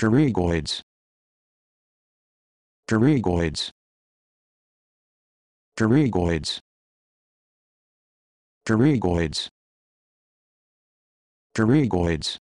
Pterygoids. Pterygoids. Pterygoids. Pterygoids. Pterygoids.